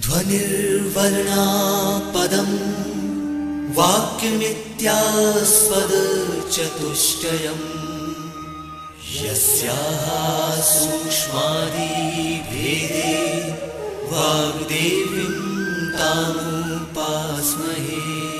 ध्वनिर्वर्णापदम् वाक्यमित्यास्पद चतुष्टयम् यस्याः सूक्ष्मादि भेदे वाग्देवीम् तानुपास्महे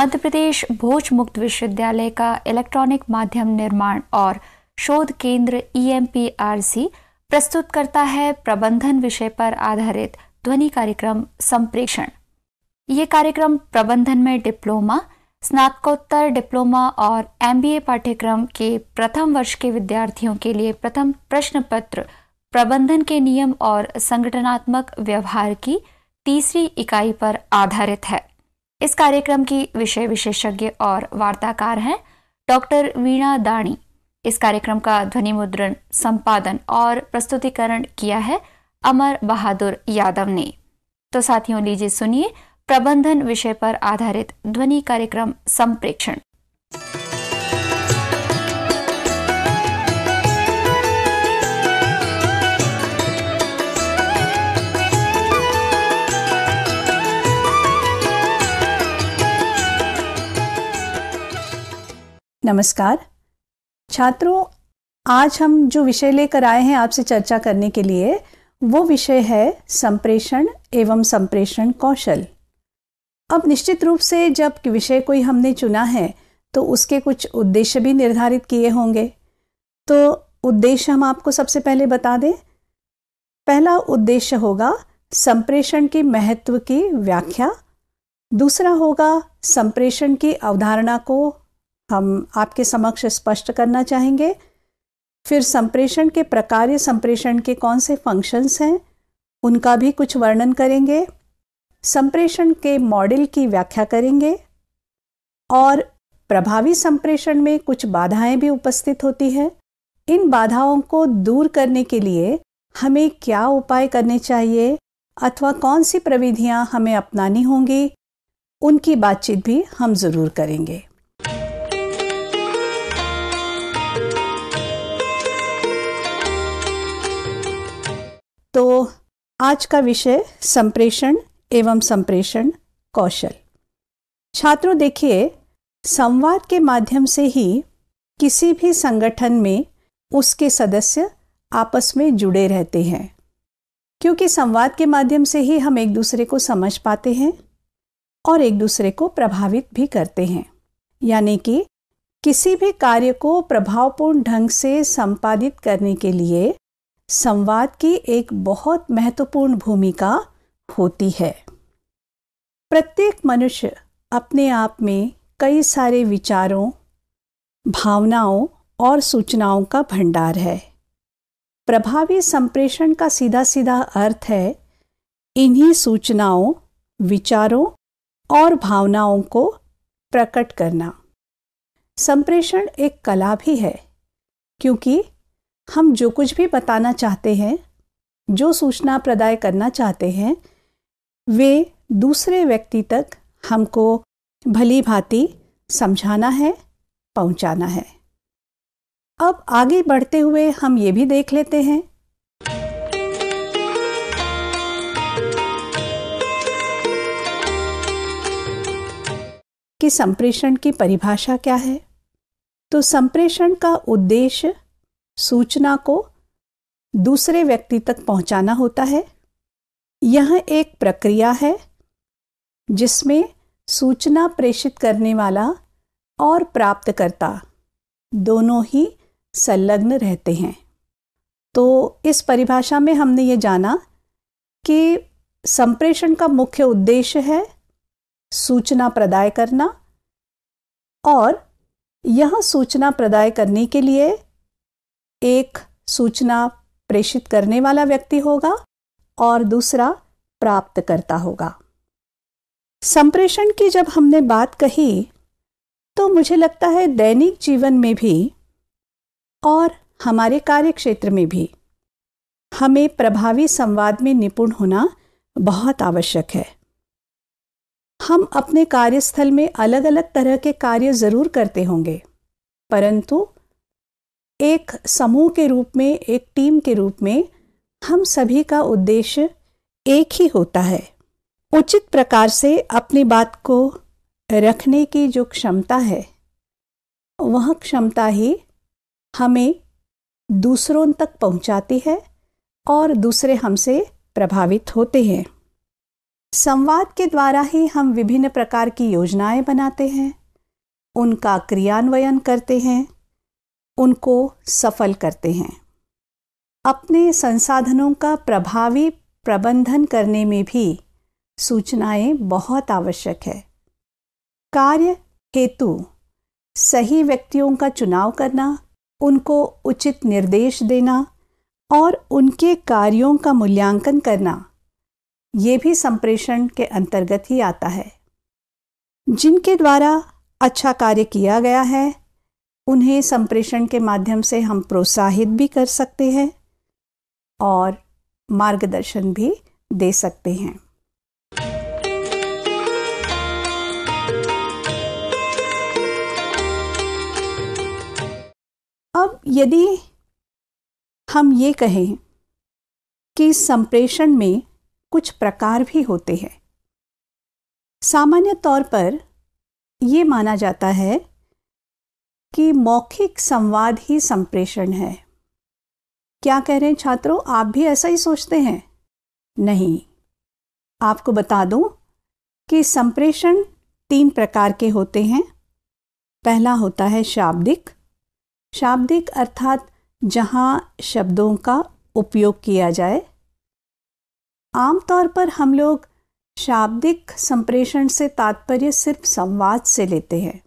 मध्य प्रदेश भोज मुक्त विश्वविद्यालय का इलेक्ट्रॉनिक माध्यम निर्माण और शोध केंद्र ईएमपीआरसी e प्रस्तुत करता है प्रबंधन विषय पर आधारित ध्वनि कार्यक्रम संप्रेषण ये कार्यक्रम प्रबंधन में डिप्लोमा स्नातकोत्तर डिप्लोमा और एमबीए पाठ्यक्रम के प्रथम वर्ष के विद्यार्थियों के लिए प्रथम प्रश्न पत्र प्रबंधन के नियम और संगठनात्मक व्यवहार की तीसरी इकाई पर आधारित है इस कार्यक्रम की विषय विशेषज्ञ और वार्ताकार हैं डॉक्टर वीणा दाणी इस कार्यक्रम का ध्वनि मुद्रण संपादन और प्रस्तुतिकरण किया है अमर बहादुर यादव ने तो साथियों लीजिए सुनिए प्रबंधन विषय पर आधारित ध्वनि कार्यक्रम संप्रेक्षण नमस्कार छात्रों आज हम जो विषय लेकर आए हैं आपसे चर्चा करने के लिए वो विषय है संप्रेषण एवं संप्रेषण कौशल अब निश्चित रूप से जब विषय कोई हमने चुना है तो उसके कुछ उद्देश्य भी निर्धारित किए होंगे तो उद्देश्य हम आपको सबसे पहले बता दें पहला उद्देश्य होगा संप्रेषण के महत्व की व्याख्या दूसरा होगा संप्रेषण की अवधारणा को हम आपके समक्ष स्पष्ट करना चाहेंगे फिर संप्रेषण के प्रकार या संप्रेषण के कौन से फंक्शंस हैं उनका भी कुछ वर्णन करेंगे संप्रेषण के मॉडल की व्याख्या करेंगे और प्रभावी संप्रेषण में कुछ बाधाएं भी उपस्थित होती हैं इन बाधाओं को दूर करने के लिए हमें क्या उपाय करने चाहिए अथवा कौन सी प्रविधियां हमें अपनानी होंगी उनकी बातचीत भी हम ज़रूर करेंगे तो आज का विषय संप्रेषण एवं संप्रेषण कौशल छात्रों देखिए संवाद के माध्यम से ही किसी भी संगठन में उसके सदस्य आपस में जुड़े रहते हैं क्योंकि संवाद के माध्यम से ही हम एक दूसरे को समझ पाते हैं और एक दूसरे को प्रभावित भी करते हैं यानी कि किसी भी कार्य को प्रभावपूर्ण ढंग से संपादित करने के लिए संवाद की एक बहुत महत्वपूर्ण भूमिका होती है प्रत्येक मनुष्य अपने आप में कई सारे विचारों भावनाओं और सूचनाओं का भंडार है प्रभावी संप्रेषण का सीधा सीधा अर्थ है इन्हीं सूचनाओं विचारों और भावनाओं को प्रकट करना संप्रेषण एक कला भी है क्योंकि हम जो कुछ भी बताना चाहते हैं जो सूचना प्रदाय करना चाहते हैं वे दूसरे व्यक्ति तक हमको भली भांति समझाना है पहुंचाना है अब आगे बढ़ते हुए हम ये भी देख लेते हैं कि संप्रेषण की परिभाषा क्या है तो संप्रेषण का उद्देश्य सूचना को दूसरे व्यक्ति तक पहुंचाना होता है यह एक प्रक्रिया है जिसमें सूचना प्रेषित करने वाला और प्राप्तकर्ता दोनों ही संलग्न रहते हैं तो इस परिभाषा में हमने ये जाना कि संप्रेषण का मुख्य उद्देश्य है सूचना प्रदाय करना और यह सूचना प्रदाय करने के लिए एक सूचना प्रेषित करने वाला व्यक्ति होगा और दूसरा प्राप्त करता होगा संप्रेषण की जब हमने बात कही तो मुझे लगता है दैनिक जीवन में भी और हमारे कार्य क्षेत्र में भी हमें प्रभावी संवाद में निपुण होना बहुत आवश्यक है हम अपने कार्यस्थल में अलग अलग तरह के कार्य ज़रूर करते होंगे परंतु एक समूह के रूप में एक टीम के रूप में हम सभी का उद्देश्य एक ही होता है उचित प्रकार से अपनी बात को रखने की जो क्षमता है वह क्षमता ही हमें दूसरों तक पहुंचाती है और दूसरे हमसे प्रभावित होते हैं संवाद के द्वारा ही हम विभिन्न प्रकार की योजनाएं बनाते हैं उनका क्रियान्वयन करते हैं उनको सफल करते हैं अपने संसाधनों का प्रभावी प्रबंधन करने में भी सूचनाएं बहुत आवश्यक है कार्य हेतु सही व्यक्तियों का चुनाव करना उनको उचित निर्देश देना और उनके कार्यों का मूल्यांकन करना ये भी संप्रेषण के अंतर्गत ही आता है जिनके द्वारा अच्छा कार्य किया गया है उन्हें संप्रेषण के माध्यम से हम प्रोत्साहित भी कर सकते हैं और मार्गदर्शन भी दे सकते हैं अब यदि हम ये कहें कि संप्रेषण में कुछ प्रकार भी होते हैं सामान्य तौर पर ये माना जाता है कि मौखिक संवाद ही संप्रेषण है क्या कह रहे हैं छात्रों आप भी ऐसा ही सोचते हैं नहीं आपको बता दूं कि संप्रेषण तीन प्रकार के होते हैं पहला होता है शाब्दिक शाब्दिक अर्थात जहां शब्दों का उपयोग किया जाए आमतौर पर हम लोग शाब्दिक संप्रेषण से तात्पर्य सिर्फ संवाद से लेते हैं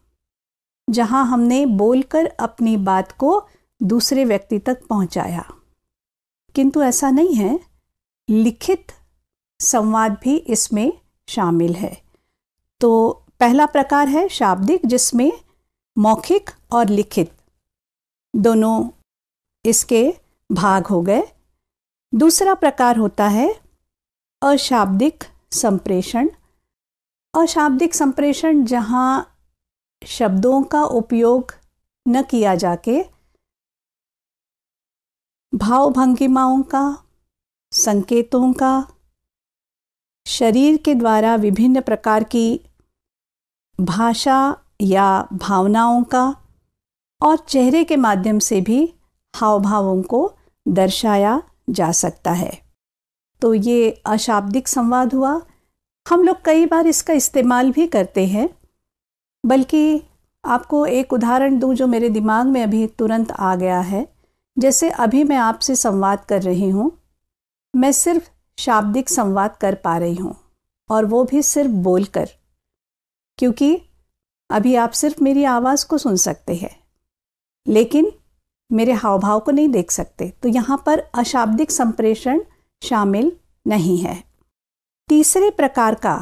जहां हमने बोलकर अपनी बात को दूसरे व्यक्ति तक पहुंचाया किंतु ऐसा नहीं है लिखित संवाद भी इसमें शामिल है तो पहला प्रकार है शाब्दिक जिसमें मौखिक और लिखित दोनों इसके भाग हो गए दूसरा प्रकार होता है अशाब्दिक संप्रेषण अशाब्दिक संप्रेषण जहाँ शब्दों का उपयोग न किया जाके भाव भंगिमाओं का संकेतों का शरीर के द्वारा विभिन्न प्रकार की भाषा या भावनाओं का और चेहरे के माध्यम से भी हाव भावों को दर्शाया जा सकता है तो ये अशाब्दिक संवाद हुआ हम लोग कई बार इसका इस्तेमाल भी करते हैं बल्कि आपको एक उदाहरण दूं जो मेरे दिमाग में अभी तुरंत आ गया है जैसे अभी मैं आपसे संवाद कर रही हूँ मैं सिर्फ शाब्दिक संवाद कर पा रही हूँ और वो भी सिर्फ बोलकर क्योंकि अभी आप सिर्फ मेरी आवाज़ को सुन सकते हैं लेकिन मेरे हाव भाव को नहीं देख सकते तो यहाँ पर अशाब्दिक संप्रेषण शामिल नहीं है तीसरे प्रकार का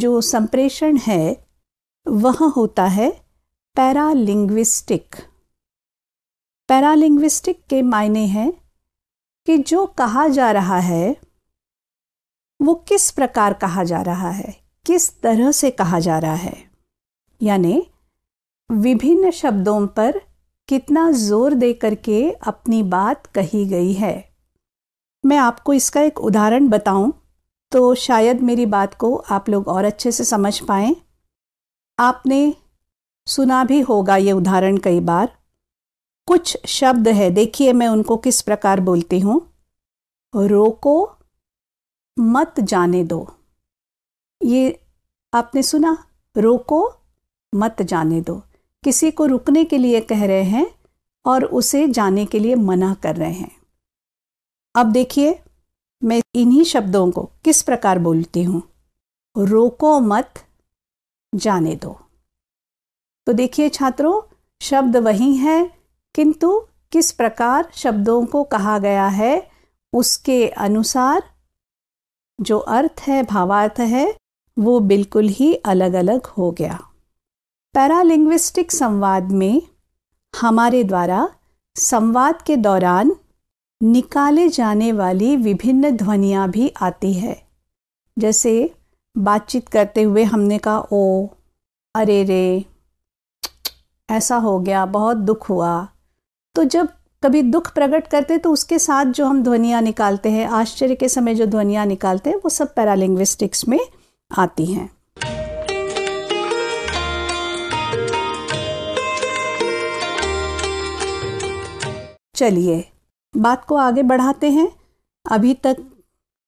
जो संप्रेषण है वह होता है पैरालिंग्विस्टिक पैरालिंग्विस्टिक के मायने हैं कि जो कहा जा रहा है वो किस प्रकार कहा जा रहा है किस तरह से कहा जा रहा है यानी विभिन्न शब्दों पर कितना जोर दे करके अपनी बात कही गई है मैं आपको इसका एक उदाहरण बताऊं तो शायद मेरी बात को आप लोग और अच्छे से समझ पाएं आपने सुना भी होगा ये उदाहरण कई बार कुछ शब्द है देखिए मैं उनको किस प्रकार बोलती हूँ रोको मत जाने दो ये आपने सुना रोको मत जाने दो किसी को रुकने के लिए कह रहे हैं और उसे जाने के लिए मना कर रहे हैं अब देखिए मैं इन्हीं शब्दों को किस प्रकार बोलती हूँ रोको मत जाने दो तो देखिए छात्रों शब्द वही है किंतु किस प्रकार शब्दों को कहा गया है उसके अनुसार जो अर्थ है भावार्थ है वो बिल्कुल ही अलग अलग हो गया पैरालिंग्विस्टिक संवाद में हमारे द्वारा संवाद के दौरान निकाले जाने वाली विभिन्न ध्वनियाँ भी आती है जैसे बातचीत करते हुए हमने कहा ओ अरे रे ऐसा हो गया बहुत दुख हुआ तो जब कभी दुख प्रकट करते तो उसके साथ जो हम ध्वनियाँ निकालते हैं आश्चर्य के समय जो ध्वनियाँ निकालते हैं वो सब पैरालिंग्विस्टिक्स में आती हैं चलिए बात को आगे बढ़ाते हैं अभी तक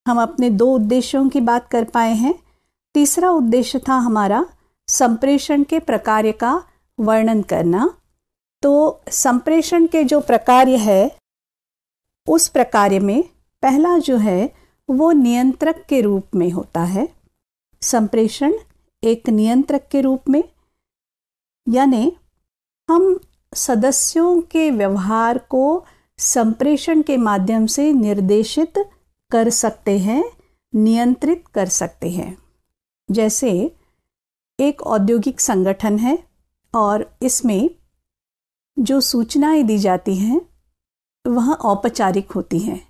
हम अपने दो उद्देश्यों की बात कर पाए हैं तीसरा उद्देश्य था हमारा संप्रेषण के प्रकार का वर्णन करना तो संप्रेषण के जो प्रकार है उस प्रकार में पहला जो है वो नियंत्रक के रूप में होता है संप्रेषण एक नियंत्रक के रूप में यानी हम सदस्यों के व्यवहार को संप्रेषण के माध्यम से निर्देशित कर सकते हैं नियंत्रित कर सकते हैं जैसे एक औद्योगिक संगठन है और इसमें जो सूचनाएं दी जाती हैं वह औपचारिक होती हैं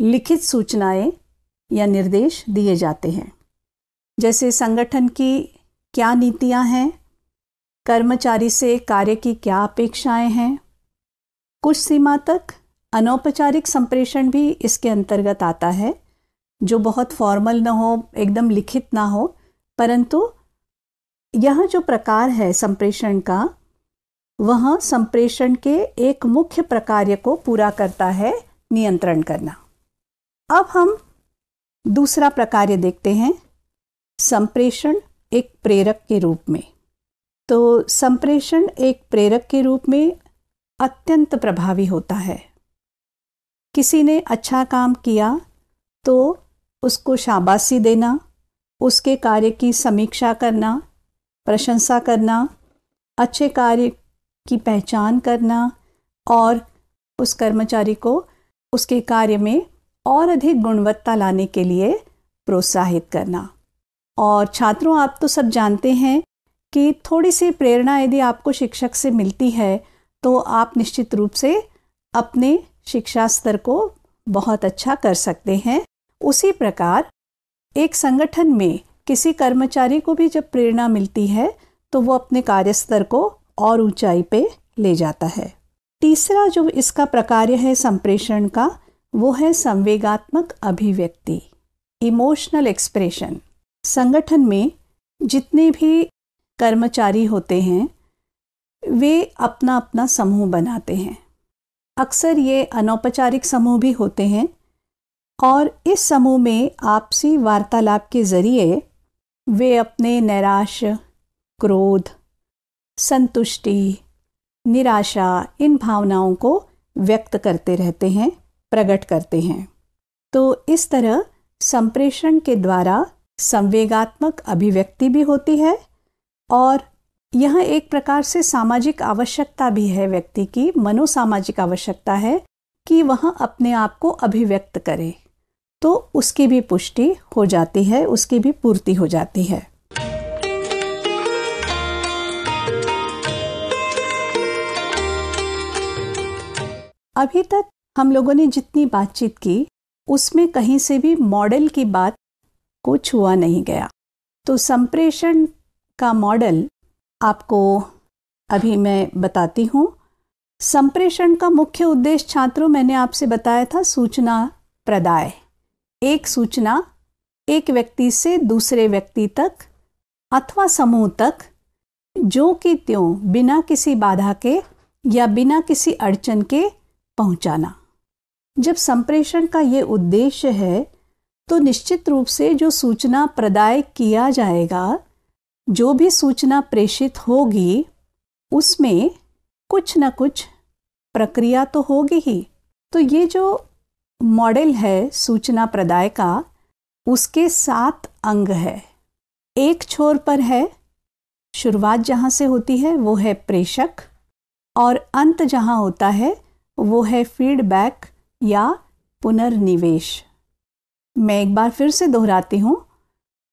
लिखित सूचनाएं या निर्देश दिए जाते हैं जैसे संगठन की क्या नीतियां हैं कर्मचारी से कार्य की क्या अपेक्षाएं हैं कुछ सीमा तक अनौपचारिक संप्रेषण भी इसके अंतर्गत आता है जो बहुत फॉर्मल ना हो एकदम लिखित ना हो परंतु यह जो प्रकार है संप्रेषण का वह संप्रेषण के एक मुख्य प्रकार को पूरा करता है नियंत्रण करना अब हम दूसरा प्रकार देखते हैं संप्रेषण एक प्रेरक के रूप में तो संप्रेषण एक प्रेरक के रूप में अत्यंत प्रभावी होता है किसी ने अच्छा काम किया तो उसको शाबाशी देना उसके कार्य की समीक्षा करना प्रशंसा करना अच्छे कार्य की पहचान करना और उस कर्मचारी को उसके कार्य में और अधिक गुणवत्ता लाने के लिए प्रोत्साहित करना और छात्रों आप तो सब जानते हैं कि थोड़ी सी प्रेरणा यदि आपको शिक्षक से मिलती है तो आप निश्चित रूप से अपने शिक्षा स्तर को बहुत अच्छा कर सकते हैं उसी प्रकार एक संगठन में किसी कर्मचारी को भी जब प्रेरणा मिलती है तो वो अपने कार्यस्तर को और ऊंचाई पे ले जाता है तीसरा जो इसका प्रकार्य है संप्रेषण का वो है संवेगात्मक अभिव्यक्ति इमोशनल एक्सप्रेशन संगठन में जितने भी कर्मचारी होते हैं वे अपना अपना समूह बनाते हैं अक्सर ये अनौपचारिक समूह भी होते हैं और इस समूह में आपसी वार्तालाप के ज़रिए वे अपने निराश क्रोध संतुष्टि निराशा इन भावनाओं को व्यक्त करते रहते हैं प्रकट करते हैं तो इस तरह संप्रेषण के द्वारा संवेगात्मक अभिव्यक्ति भी होती है और यह एक प्रकार से सामाजिक आवश्यकता भी है व्यक्ति की मनोसामाजिक आवश्यकता है कि वह अपने आप को अभिव्यक्त करे तो उसकी भी पुष्टि हो जाती है उसकी भी पूर्ति हो जाती है अभी तक हम लोगों ने जितनी बातचीत की उसमें कहीं से भी मॉडल की बात को छुआ नहीं गया तो संप्रेषण का मॉडल आपको अभी मैं बताती हूँ संप्रेषण का मुख्य उद्देश्य छात्रों मैंने आपसे बताया था सूचना प्रदाय एक सूचना एक व्यक्ति से दूसरे व्यक्ति तक अथवा समूह तक जो कि त्यों बिना किसी बाधा के या बिना किसी अड़चन के पहुंचाना जब संप्रेषण का ये उद्देश्य है तो निश्चित रूप से जो सूचना प्रदाय किया जाएगा जो भी सूचना प्रेषित होगी उसमें कुछ न कुछ प्रक्रिया तो होगी ही तो ये जो मॉडल है सूचना प्रदाय का उसके सात अंग है एक छोर पर है शुरुआत जहाँ से होती है वो है प्रेषक और अंत जहाँ होता है वो है फीडबैक या पुनर्निवेश मैं एक बार फिर से दोहराती हूँ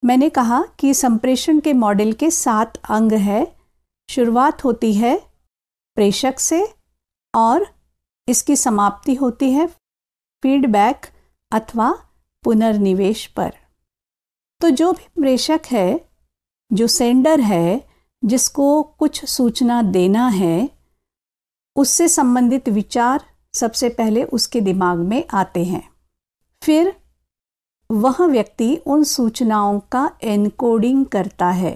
मैंने कहा कि संप्रेषण के मॉडल के सात अंग है शुरुआत होती है प्रेषक से और इसकी समाप्ति होती है फीडबैक अथवा पुनर्निवेश पर तो जो भी प्रेषक है जो सेंडर है जिसको कुछ सूचना देना है उससे संबंधित विचार सबसे पहले उसके दिमाग में आते हैं फिर वह व्यक्ति उन सूचनाओं का एनकोडिंग करता है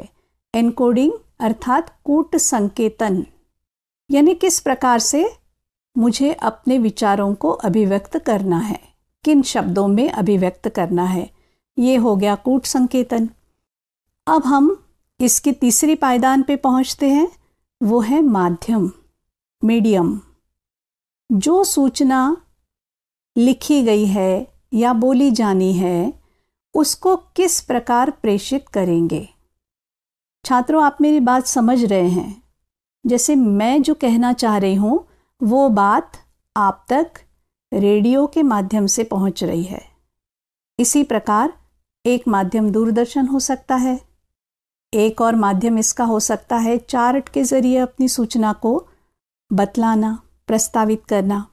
एनकोडिंग अर्थात कूट संकेतन यानी किस प्रकार से मुझे अपने विचारों को अभिव्यक्त करना है किन शब्दों में अभिव्यक्त करना है ये हो गया कूट संकेतन अब हम इसकी तीसरी पायदान पे पहुंचते हैं वो है माध्यम मीडियम जो सूचना लिखी गई है या बोली जानी है उसको किस प्रकार प्रेषित करेंगे छात्रों आप मेरी बात समझ रहे हैं जैसे मैं जो कहना चाह रही हूँ वो बात आप तक रेडियो के माध्यम से पहुंच रही है इसी प्रकार एक माध्यम दूरदर्शन हो सकता है एक और माध्यम इसका हो सकता है चार्ट के जरिए अपनी सूचना को बतलाना प्रस्तावित करना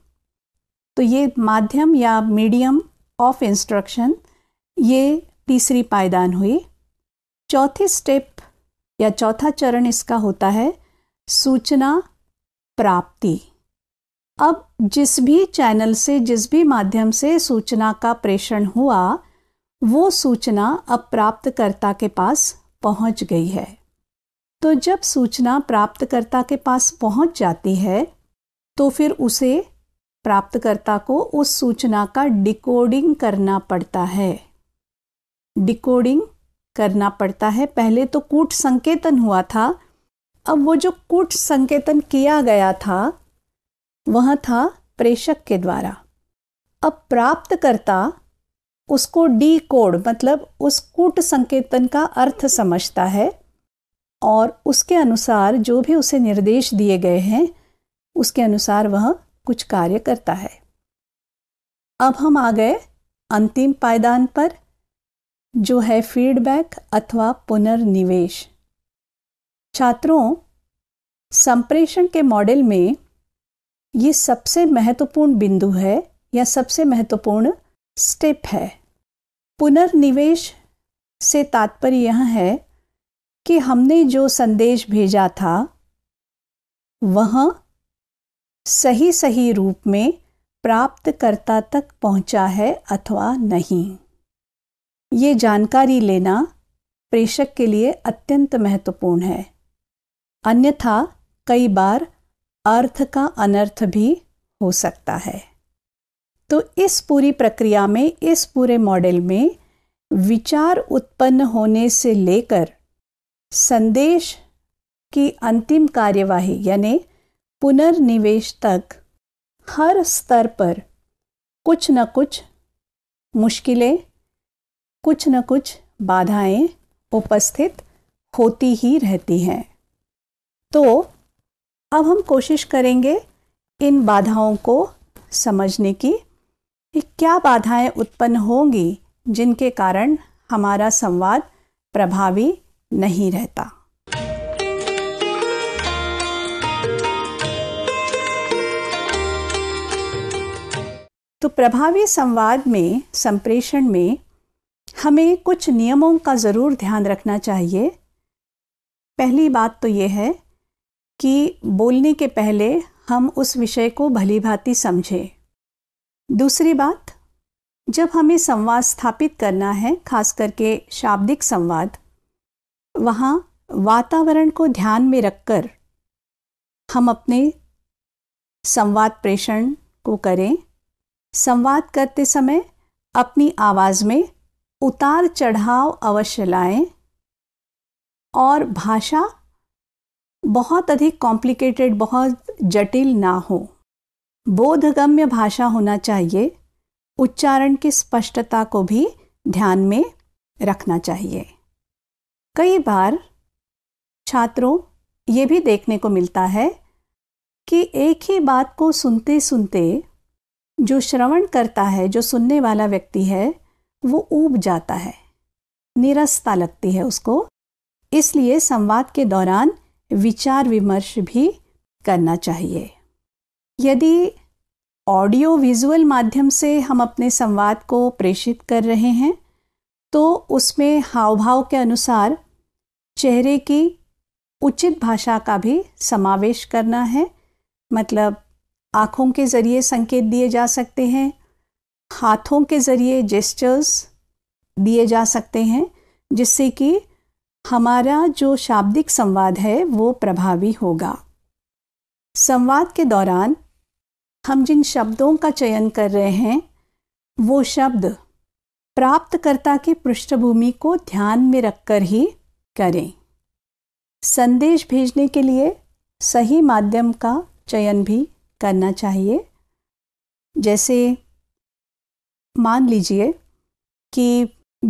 तो ये माध्यम या मीडियम ऑफ इंस्ट्रक्शन ये तीसरी पायदान हुई चौथी स्टेप या चौथा चरण इसका होता है सूचना प्राप्ति अब जिस भी चैनल से जिस भी माध्यम से सूचना का प्रेषण हुआ वो सूचना अब प्राप्तकर्ता के पास पहुंच गई है तो जब सूचना प्राप्तकर्ता के पास पहुंच जाती है तो फिर उसे प्राप्तकर्ता को उस सूचना का डिकोडिंग करना पड़ता है डिकोडिंग करना पड़ता है पहले तो कूट संकेतन हुआ था अब वो जो कूट संकेतन किया गया था वह था प्रेषक के द्वारा अब प्राप्तकर्ता उसको डी कोड मतलब उस कूट संकेतन का अर्थ समझता है और उसके अनुसार जो भी उसे निर्देश दिए गए हैं उसके अनुसार वह कुछ कार्य करता है अब हम आ गए अंतिम पायदान पर जो है फीडबैक अथवा पुनर्निवेश छात्रों संप्रेषण के मॉडल में ये सबसे महत्वपूर्ण बिंदु है या सबसे महत्वपूर्ण स्टेप है पुनर्निवेश से तात्पर्य यह है कि हमने जो संदेश भेजा था वह सही सही रूप में प्राप्तकर्ता तक पहुंचा है अथवा नहीं ये जानकारी लेना प्रेषक के लिए अत्यंत महत्वपूर्ण है अन्यथा कई बार अर्थ का अनर्थ भी हो सकता है तो इस पूरी प्रक्रिया में इस पूरे मॉडल में विचार उत्पन्न होने से लेकर संदेश की अंतिम कार्यवाही यानी पुनर्निवेश तक हर स्तर पर कुछ न कुछ मुश्किलें कुछ न कुछ बाधाएं उपस्थित होती ही रहती हैं तो अब हम कोशिश करेंगे इन बाधाओं को समझने की कि क्या बाधाएं उत्पन्न होंगी जिनके कारण हमारा संवाद प्रभावी नहीं रहता तो प्रभावी संवाद में संप्रेषण में हमें कुछ नियमों का ज़रूर ध्यान रखना चाहिए पहली बात तो ये है कि बोलने के पहले हम उस विषय को भली भांति समझें दूसरी बात जब हमें संवाद स्थापित करना है खास करके शाब्दिक संवाद वहाँ वातावरण को ध्यान में रखकर हम अपने संवाद प्रेषण को करें संवाद करते समय अपनी आवाज़ में उतार चढ़ाव अवश्य लाएं और भाषा बहुत अधिक कॉम्प्लिकेटेड बहुत जटिल ना हो बोधगम्य भाषा होना चाहिए उच्चारण की स्पष्टता को भी ध्यान में रखना चाहिए कई बार छात्रों ये भी देखने को मिलता है कि एक ही बात को सुनते सुनते जो श्रवण करता है जो सुनने वाला व्यक्ति है वो ऊब जाता है निरसता लगती है उसको इसलिए संवाद के दौरान विचार विमर्श भी करना चाहिए यदि ऑडियो विजुअल माध्यम से हम अपने संवाद को प्रेषित कर रहे हैं तो उसमें हाव भाव के अनुसार चेहरे की उचित भाषा का भी समावेश करना है मतलब आँखों के ज़रिए संकेत दिए जा सकते हैं हाथों के ज़रिए जेस्टर्स दिए जा सकते हैं जिससे कि हमारा जो शाब्दिक संवाद है वो प्रभावी होगा संवाद के दौरान हम जिन शब्दों का चयन कर रहे हैं वो शब्द प्राप्तकर्ता की पृष्ठभूमि को ध्यान में रखकर ही करें संदेश भेजने के लिए सही माध्यम का चयन भी करना चाहिए जैसे मान लीजिए कि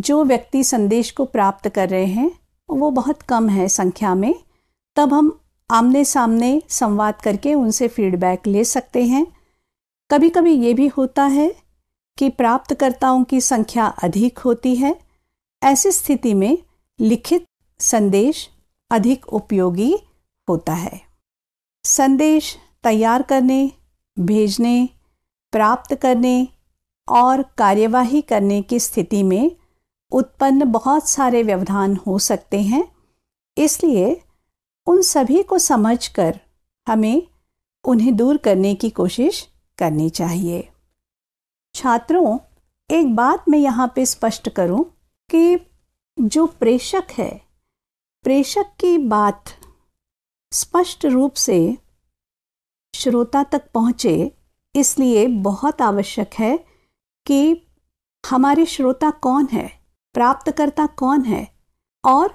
जो व्यक्ति संदेश को प्राप्त कर रहे हैं वो बहुत कम है संख्या में तब हम आमने सामने संवाद करके उनसे फीडबैक ले सकते हैं कभी कभी ये भी होता है कि प्राप्तकर्ताओं की संख्या अधिक होती है ऐसी स्थिति में लिखित संदेश अधिक उपयोगी होता है संदेश तैयार करने भेजने प्राप्त करने और कार्यवाही करने की स्थिति में उत्पन्न बहुत सारे व्यवधान हो सकते हैं इसलिए उन सभी को समझकर हमें उन्हें दूर करने की कोशिश करनी चाहिए छात्रों एक बात मैं यहाँ पे स्पष्ट करूँ कि जो प्रेषक है प्रेषक की बात स्पष्ट रूप से श्रोता तक पहुँचे इसलिए बहुत आवश्यक है कि हमारे श्रोता कौन है प्राप्तकर्ता कौन है और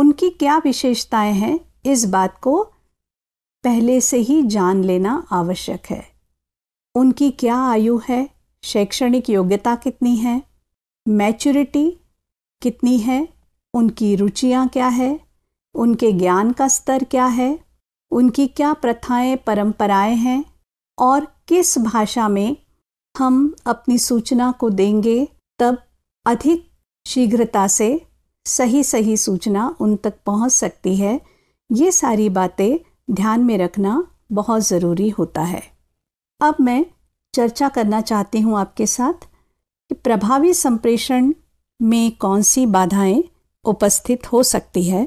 उनकी क्या विशेषताएं हैं इस बात को पहले से ही जान लेना आवश्यक है उनकी क्या आयु है शैक्षणिक योग्यता कितनी है मैच्योरिटी कितनी है उनकी रुचियां क्या है उनके ज्ञान का स्तर क्या है उनकी क्या प्रथाएं परंपराएं हैं और किस भाषा में हम अपनी सूचना को देंगे तब अधिक शीघ्रता से सही सही सूचना उन तक पहुंच सकती है ये सारी बातें ध्यान में रखना बहुत ज़रूरी होता है अब मैं चर्चा करना चाहती हूँ आपके साथ कि प्रभावी संप्रेषण में कौन सी बाधाएं उपस्थित हो सकती है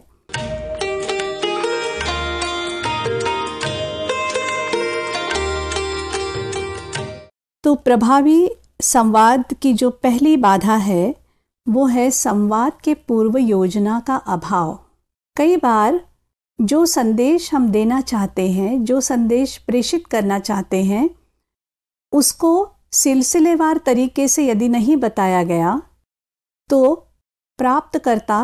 तो प्रभावी संवाद की जो पहली बाधा है वो है संवाद के पूर्व योजना का अभाव कई बार जो संदेश हम देना चाहते हैं जो संदेश प्रेषित करना चाहते हैं उसको सिलसिलेवार तरीके से यदि नहीं बताया गया तो प्राप्तकर्ता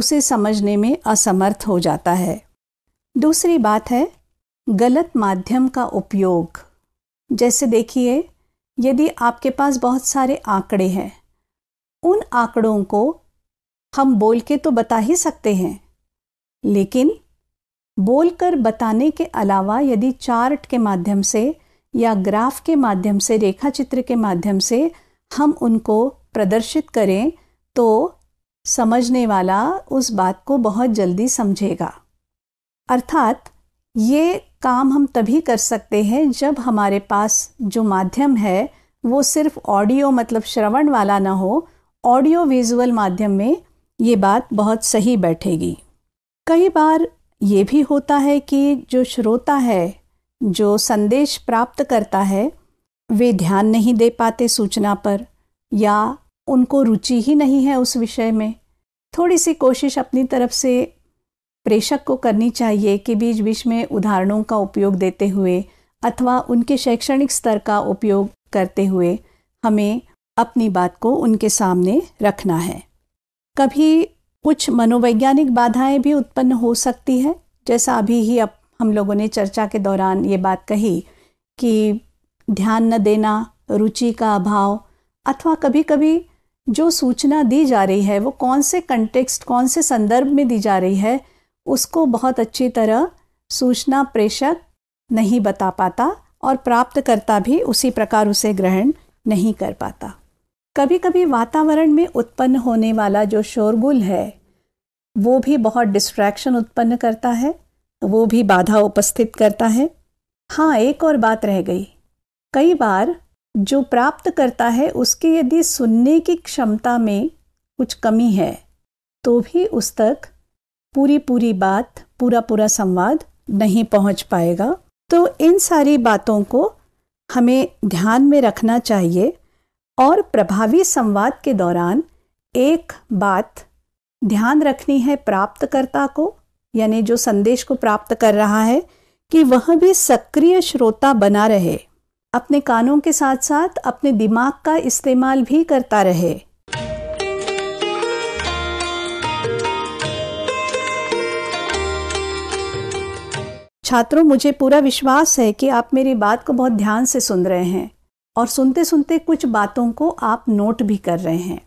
उसे समझने में असमर्थ हो जाता है दूसरी बात है गलत माध्यम का उपयोग जैसे देखिए यदि आपके पास बहुत सारे आंकड़े हैं उन आंकड़ों को हम बोल के तो बता ही सकते हैं लेकिन बोलकर बताने के अलावा यदि चार्ट के माध्यम से या ग्राफ के माध्यम से रेखा चित्र के माध्यम से हम उनको प्रदर्शित करें तो समझने वाला उस बात को बहुत जल्दी समझेगा अर्थात ये काम हम तभी कर सकते हैं जब हमारे पास जो माध्यम है वो सिर्फ ऑडियो मतलब श्रवण वाला ना हो ऑडियो विजुअल माध्यम में ये बात बहुत सही बैठेगी कई बार ये भी होता है कि जो श्रोता है जो संदेश प्राप्त करता है वे ध्यान नहीं दे पाते सूचना पर या उनको रुचि ही नहीं है उस विषय में थोड़ी सी कोशिश अपनी तरफ से प्रेषक को करनी चाहिए कि बीच बीच में उदाहरणों का उपयोग देते हुए अथवा उनके शैक्षणिक स्तर का उपयोग करते हुए हमें अपनी बात को उनके सामने रखना है कभी कुछ मनोवैज्ञानिक बाधाएं भी उत्पन्न हो सकती है जैसा अभी ही अब हम लोगों ने चर्चा के दौरान ये बात कही कि ध्यान न देना रुचि का अभाव अथवा कभी कभी जो सूचना दी जा रही है वो कौन से कंटेक्स्ट कौन से संदर्भ में दी जा रही है उसको बहुत अच्छी तरह सूचना प्रेषक नहीं बता पाता और प्राप्तकर्ता भी उसी प्रकार उसे ग्रहण नहीं कर पाता कभी कभी वातावरण में उत्पन्न होने वाला जो शोरगुल है वो भी बहुत डिस्ट्रैक्शन उत्पन्न करता है वो भी बाधा उपस्थित करता है हाँ एक और बात रह गई कई बार जो प्राप्त करता है उसके यदि सुनने की क्षमता में कुछ कमी है तो भी उस तक पूरी पूरी बात पूरा पूरा संवाद नहीं पहुंच पाएगा तो इन सारी बातों को हमें ध्यान में रखना चाहिए और प्रभावी संवाद के दौरान एक बात ध्यान रखनी है प्राप्तकर्ता को यानी जो संदेश को प्राप्त कर रहा है कि वह भी सक्रिय श्रोता बना रहे अपने कानों के साथ साथ अपने दिमाग का इस्तेमाल भी करता रहे छात्रों मुझे पूरा विश्वास है कि आप मेरी बात को बहुत ध्यान से सुन रहे हैं और सुनते सुनते कुछ बातों को आप नोट भी कर रहे हैं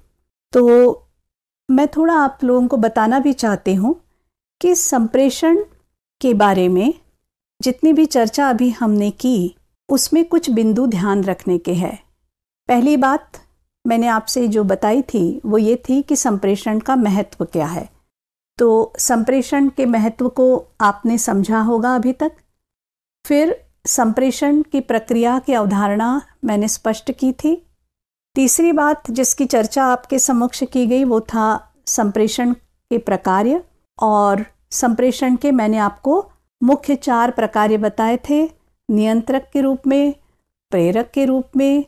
तो मैं थोड़ा आप लोगों को बताना भी चाहती हूँ कि संप्रेषण के बारे में जितनी भी चर्चा अभी हमने की उसमें कुछ बिंदु ध्यान रखने के हैं पहली बात मैंने आपसे जो बताई थी वो ये थी कि संप्रेषण का महत्व क्या है तो संप्रेषण के महत्व को आपने समझा होगा अभी तक फिर संप्रेषण की प्रक्रिया की अवधारणा मैंने स्पष्ट की थी तीसरी बात जिसकी चर्चा आपके समक्ष की गई वो था संप्रेषण के प्रकार्य और संप्रेषण के मैंने आपको मुख्य चार प्रकार्य बताए थे नियंत्रक के रूप में प्रेरक के रूप में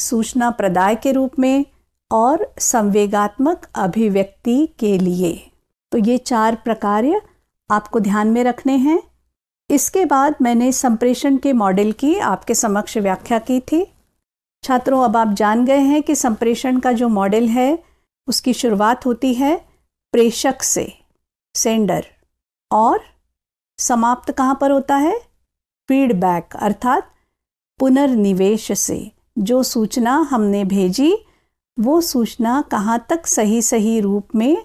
सूचना प्रदाय के रूप में और संवेगात्मक अभिव्यक्ति के लिए तो ये चार प्रकार्य आपको ध्यान में रखने हैं इसके बाद मैंने संप्रेषण के मॉडल की आपके समक्ष व्याख्या की थी छात्रों अब आप जान गए हैं कि संप्रेषण का जो मॉडल है उसकी शुरुआत होती है प्रेषक से सेंडर और समाप्त कहाँ पर होता है फीडबैक अर्थात पुनर्निवेश से जो सूचना हमने भेजी वो सूचना कहाँ तक सही सही रूप में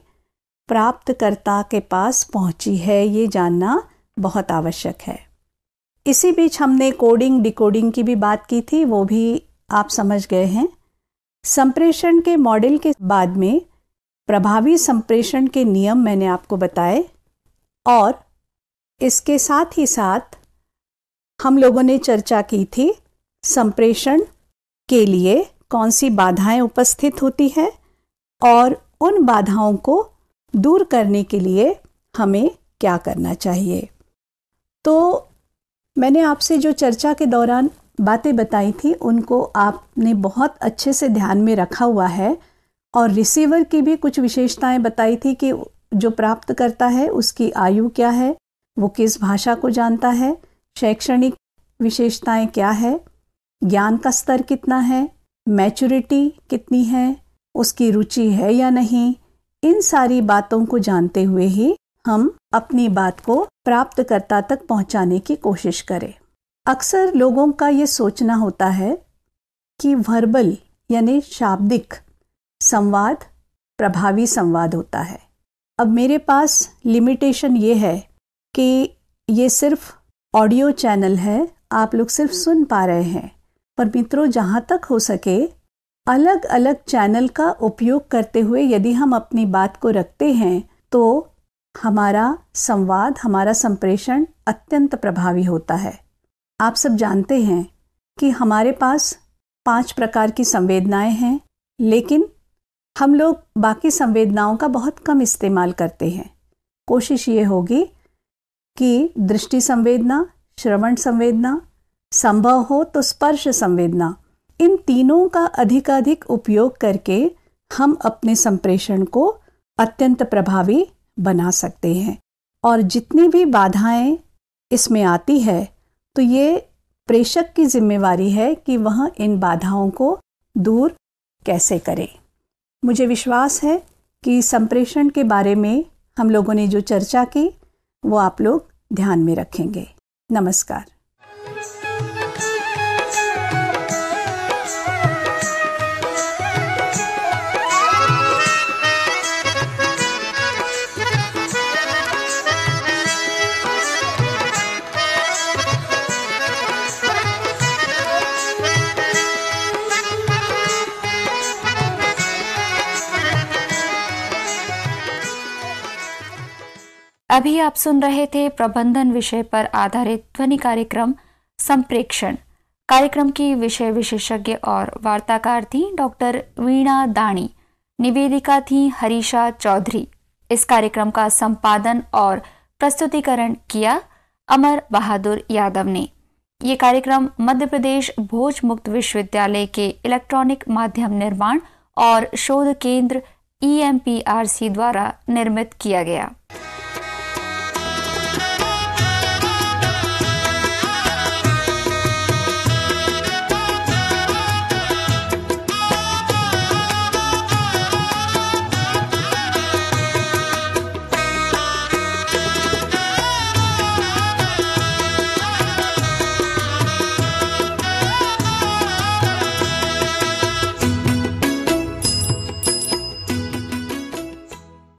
प्राप्तकर्ता के पास पहुँची है ये जानना बहुत आवश्यक है इसी बीच हमने कोडिंग डिकोडिंग की भी बात की थी वो भी आप समझ गए हैं संप्रेषण के मॉडल के बाद में प्रभावी संप्रेषण के नियम मैंने आपको बताए और इसके साथ ही साथ हम लोगों ने चर्चा की थी संप्रेषण के लिए कौन सी बाधाएं उपस्थित होती हैं और उन बाधाओं को दूर करने के लिए हमें क्या करना चाहिए तो मैंने आपसे जो चर्चा के दौरान बातें बताई थी उनको आपने बहुत अच्छे से ध्यान में रखा हुआ है और रिसीवर की भी कुछ विशेषताएं बताई थी कि जो प्राप्त करता है उसकी आयु क्या है वो किस भाषा को जानता है शैक्षणिक विशेषताएं क्या है ज्ञान का स्तर कितना है मैच्योरिटी कितनी है उसकी रुचि है या नहीं इन सारी बातों को जानते हुए ही हम अपनी बात को प्राप्तकर्ता तक पहुंचाने की कोशिश करें अक्सर लोगों का ये सोचना होता है कि वर्बल यानी शाब्दिक संवाद प्रभावी संवाद होता है अब मेरे पास लिमिटेशन ये है कि ये सिर्फ ऑडियो चैनल है आप लोग सिर्फ सुन पा रहे हैं पर मित्रों जहाँ तक हो सके अलग अलग चैनल का उपयोग करते हुए यदि हम अपनी बात को रखते हैं तो हमारा संवाद हमारा संप्रेषण अत्यंत प्रभावी होता है आप सब जानते हैं कि हमारे पास पांच प्रकार की संवेदनाएं हैं लेकिन हम लोग बाकी संवेदनाओं का बहुत कम इस्तेमाल करते हैं कोशिश ये होगी कि दृष्टि संवेदना श्रवण संवेदना संभव हो तो स्पर्श संवेदना इन तीनों का अधिकाधिक उपयोग करके हम अपने संप्रेषण को अत्यंत प्रभावी बना सकते हैं और जितनी भी बाधाएं इसमें आती है तो ये प्रेषक की जिम्मेवारी है कि वह इन बाधाओं को दूर कैसे करें मुझे विश्वास है कि संप्रेषण के बारे में हम लोगों ने जो चर्चा की वो आप लोग ध्यान में रखेंगे नमस्कार अभी आप सुन रहे थे प्रबंधन विषय पर आधारित ध्वनि कार्यक्रम संप्रेक्षण कार्यक्रम की विषय विशेषज्ञ और वार्ताकार थी डॉक्टर वीणा दाणी निवेदिका थी हरीशा चौधरी इस कार्यक्रम का संपादन और प्रस्तुतिकरण किया अमर बहादुर यादव ने ये कार्यक्रम मध्य प्रदेश भोज मुक्त विश्वविद्यालय के इलेक्ट्रॉनिक माध्यम निर्माण और शोध केंद्र ई e द्वारा निर्मित किया गया